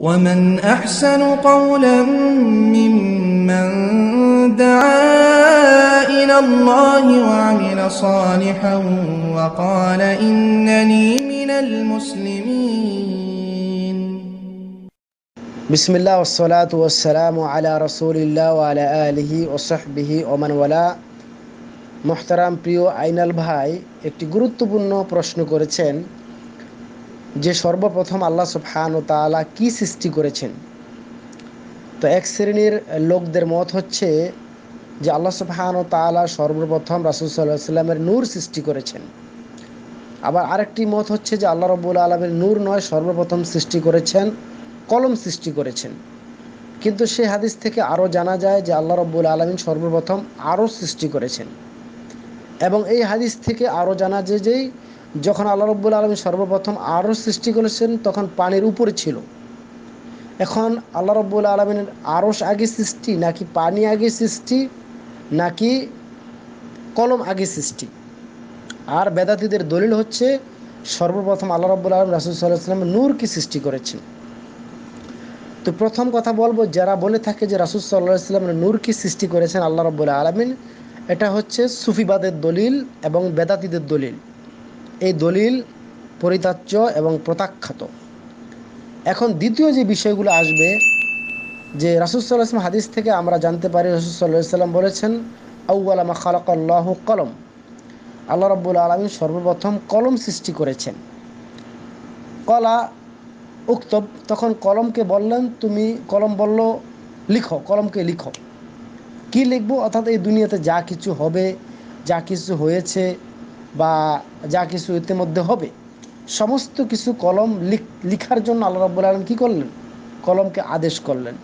ومن أحسن قولا ممن دعا إلى الله وعمل صالحا وقال إنني من المسلمين بسم الله والصلاة والسلام على رسول الله وعلى آله وصحبه ومن ولا محترم প্রিয় আইনাল ভাই একটি গুরুত্বপূর্ণ প্রশ্ন করেছেন যে সর্বপ্রথম আল্লাহ সুফান ও তালা কি সৃষ্টি করেছেন তো এক শ্রেণীর লোকদের মত হচ্ছে যে আল্লাহ সুফান ও তালা সর্বপ্রথম রাসুল সাল্লাহ সাল্লামের নূর সৃষ্টি করেছেন আবার আরেকটি মত হচ্ছে যে আল্লাহ রবুল আলমের নূর নয় সর্বপ্রথম সৃষ্টি করেছেন কলম সৃষ্টি করেছেন কিন্তু সে হাদিস থেকে আরও জানা যায় যে আল্লাহ রব্বুল আলমিন সর্বপ্রথম আরও সৃষ্টি করেছেন এবং এই হাদিস থেকে আরও জানা যায় যেই যখন আল্লাহ রব্বুল আলমী সর্বপ্রথম আরও সৃষ্টি করেছেন তখন পানির উপরে ছিল এখন আল্লাহ রব্বুল আলমিনের আরস আগে সৃষ্টি নাকি পানি আগে সৃষ্টি নাকি কলম আগে সৃষ্টি আর বেদাতিদের দলিল হচ্ছে সর্বপ্রথম আল্লাহ রব্বুল আলম রাসুল সাল্লাম নূরকে সৃষ্টি করেছেন তো প্রথম কথা বলবো যারা বলে থাকে যে রাসুল সাল্লাহিস্লাম সাল্লামের নূরকে সৃষ্টি করেছেন আল্লাহ রব্বুল আলমিন এটা হচ্ছে সুফিবাদের দলিল এবং বেদাতিদের দলিল এই দলিল পরিতাচ্য এবং প্রত্যাখ্যাত এখন দ্বিতীয় যে বিষয়গুলো আসবে যে রাসুসাল্লাহ ইসলাম হাদিস থেকে আমরা জানতে পারি রাসুসাল্লাহ ইসলাম বলেছেন আউ্লামা খালাক আল্লাহ কলম আল্লাহ রব্বুল আলমী সর্বপ্রথম কলম সৃষ্টি করেছেন কলা উক্ত তখন কলমকে বললেন তুমি কলম বলল লিখো কলমকে লিখো কি লিখবো অর্থাৎ এই দুনিয়াতে যা কিছু হবে যা কিছু হয়েছে বা যা কিছু ইতিমধ্যে হবে সমস্ত কিছু কলম লিখার জন্য আল্লাহ রব্বুল আলম কী করলেন কলমকে আদেশ করলেন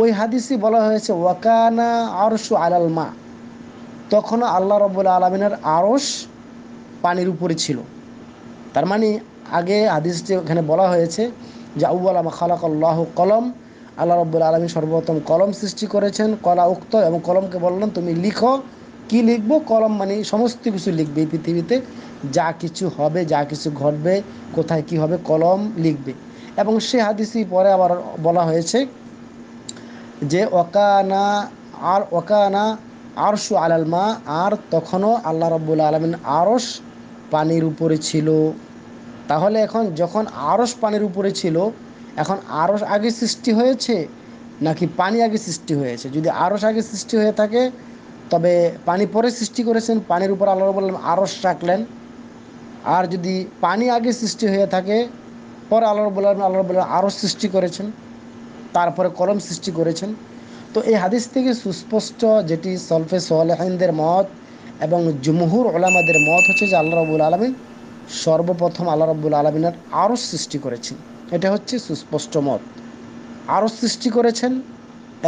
ওই হাদিসই বলা হয়েছে ওয়াকানা আল আলাল মা তখন আল্লাহ রব্বুল আলমিনের আরস পানির উপরে ছিল তার মানে আগে হাদিসটি ওখানে বলা হয়েছে যে আউ্বালামা খালাক আল্লাহ কলম আল্লাহ রব্বুল আলমী সর্বপ্রথম কলম সৃষ্টি করেছেন কলা উক্ত এবং কলমকে বললেন তুমি লিখো কি লিখব কলম মানে সমস্ত কিছু লিখবে এই পৃথিবীতে যা কিছু হবে যা কিছু ঘটবে কোথায় কি হবে কলম লিখবে এবং সে হাদিসি পরে আবার বলা হয়েছে যে অকানা আর অকানা আরশু আলাল মা আর তখনও আল্লাহ রব্বুল আলমিন আরস পানির উপরে ছিল তাহলে এখন যখন আরস পানির উপরে ছিল এখন আরস আগে সৃষ্টি হয়েছে নাকি পানি আগে সৃষ্টি হয়েছে যদি আরস আগে সৃষ্টি হয়ে থাকে তবে পানি পরে সৃষ্টি করেছেন পানির উপর আল্লাহ বললাম আরস রাখলেন আর যদি পানি আগে সৃষ্টি হয়ে থাকে পরে আল্লাহ বললাম আল্লাহ বললাম আরও সৃষ্টি করেছেন তারপরে কলম সৃষ্টি করেছেন তো এই হাদিস থেকে সুস্পষ্ট যেটি সলফে সোয়ালেহিনদের মত এবং জুমহুর ওলামাদের মত হচ্ছে যে আল্লাহ রবুল আলমিন সর্বপ্রথম আল্লাহ রবুল আলমিনের আরও সৃষ্টি করেছেন এটা হচ্ছে সুস্পষ্ট মত আরও সৃষ্টি করেছেন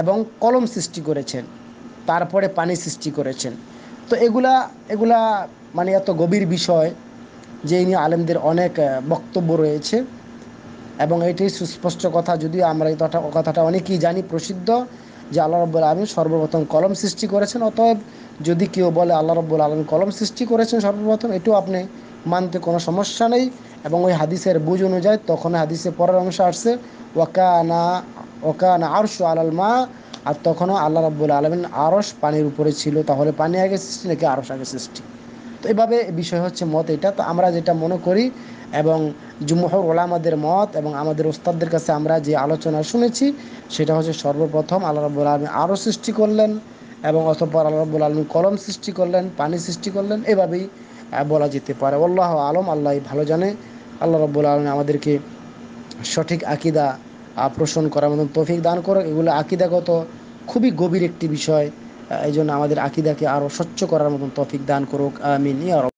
এবং কলম সৃষ্টি করেছেন তারপরে পানি সৃষ্টি করেছেন তো এগুলা এগুলা মানে এত গভীর বিষয় যে নিয়ে আলেমদের অনেক বক্তব্য রয়েছে এবং এটি সুস্পষ্ট কথা যদিও আমরা এই কথাটা অনেকেই জানি প্রসিদ্ধ যে আল্লাহ রব্বুল আলমিন সর্বপ্রথম কলম সৃষ্টি করেছেন অতএব যদি কেউ বলে আল্লাহ রব্বুল আলম কলম সৃষ্টি করেছেন সর্বপ্রথম এটিও আপনি মানতে কোনো সমস্যা নেই এবং ওই হাদিসের বুঝ অনুযায়ী তখন হাদিসে পরের অংশ আসছে ওয়াকানা না আরশু আলাল মা আর তখনও আল্লাহ রাবুল আলমিন আরস পানির উপরে ছিল তাহলে পানি আগে সৃষ্টি নাকি আরস আগে সৃষ্টি তো এভাবে বিষয় হচ্ছে মত এটা তো আমরা যেটা মনে করি এবং জুমহর ওলামাদের মত এবং আমাদের ওস্তাদদের কাছে আমরা যে আলোচনা শুনেছি সেটা হচ্ছে সর্বপ্রথম আল্লাহ রাবুল আলমী আরও সৃষ্টি করলেন এবং অতঃপর আল্লাহ রাবুল আলমী কলম সৃষ্টি করলেন পানি সৃষ্টি করলেন এভাবেই বলা যেতে পারে আল্লাহ আলম আল্লাহ ভালো জানে আল্লাহ রাবুল আলমী আমাদেরকে সঠিক আকিদা পোষণ করার মতন তৌফিক দান করুক এগুলো আকিদাগত খুবই গভীর একটি বিষয় এই জন্য আমাদের আকিদাকে আরও স্বচ্ছ করার মতন তফিক দান করুক আমিন ইয়া